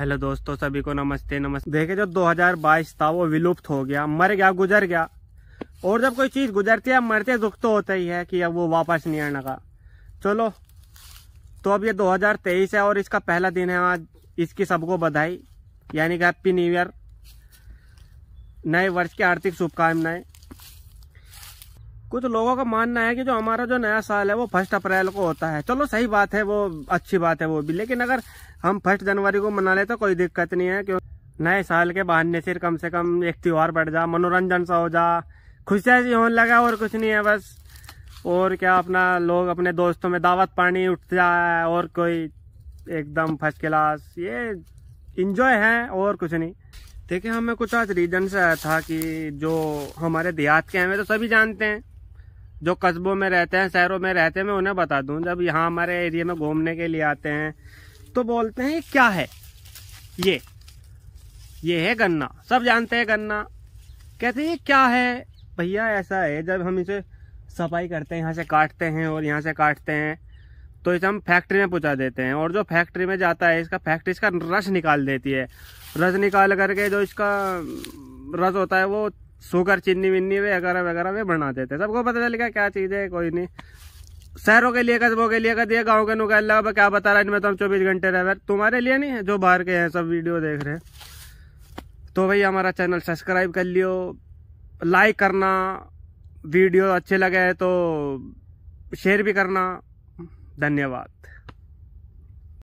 hello दोस्तों सभी को नमस्ते नमस्ते देखे जो 2022 था वो विलुप्त हो गया मर गया गुजर गया और जब कोई चीज गुजरती है मरते दुख तो होता ही है कि अब वो वापस नहीं आने का चलो तो अब ये 2023 है और इसका पहला दिन है आज इसकी सबको बधाई यानी कि हैप्पी न्यू ईयर नए वर्ष की आर्थिक शुभकामनाएं कुछ लोगों का मानना है कि जो हमारा जो नया साल है वो फर्स्ट अप्रैल को होता है चलो सही बात है वो अच्छी बात है वो भी लेकिन अगर हम फर्स्ट जनवरी को मना ले तो कोई दिक्कत नहीं है क्यों नए साल के बहाने से कम से कम एक त्यौहार बढ़ जा मनोरंजन सा हो जा खुशियाँ सी होने लगा और कुछ नहीं है बस और क्या अपना लोग अपने दोस्तों में दावत पानी उठ जाए और कोई एकदम फर्स्ट क्लास ये इंजॉय है और कुछ नहीं देखिए हमें कुछ आज रीजन से आया था कि जो हमारे देहात के हैं वे तो सभी जानते हैं जो कस्बों में रहते हैं शहरों में रहते हैं मैं उन्हें बता दूं जब यहाँ हमारे एरिया में घूमने के लिए आते हैं तो बोलते हैं क्या है ये ये है गन्ना सब जानते हैं गन्ना कहते हैं ये क्या है भैया ऐसा है जब हम इसे सफाई करते हैं यहाँ से काटते हैं और यहाँ से काटते हैं तो इसे हम फैक्ट्री में पहुँचा देते हैं और जो फैक्ट्री में जाता है इसका फैक्ट्री इसका रस निकाल देती है रस निकाल करके जो इसका रस होता है वो शुगर चीनी विन्नी वे वगैरह वगैरह वे बना देते सबको पता चल गया क्या चीज़ है कोई नहीं शहरों के लिए कस्बों के लिए कर है गाँव के नुका अल्लाह क्या बता रहा है इनमें तो हम चौबीस घंटे रह तुम्हारे लिए नहीं है जो बाहर के हैं सब वीडियो देख रहे हैं तो भाई हमारा चैनल सब्सक्राइब कर लियो लाइक करना वीडियो अच्छे लगे तो शेयर भी करना धन्यवाद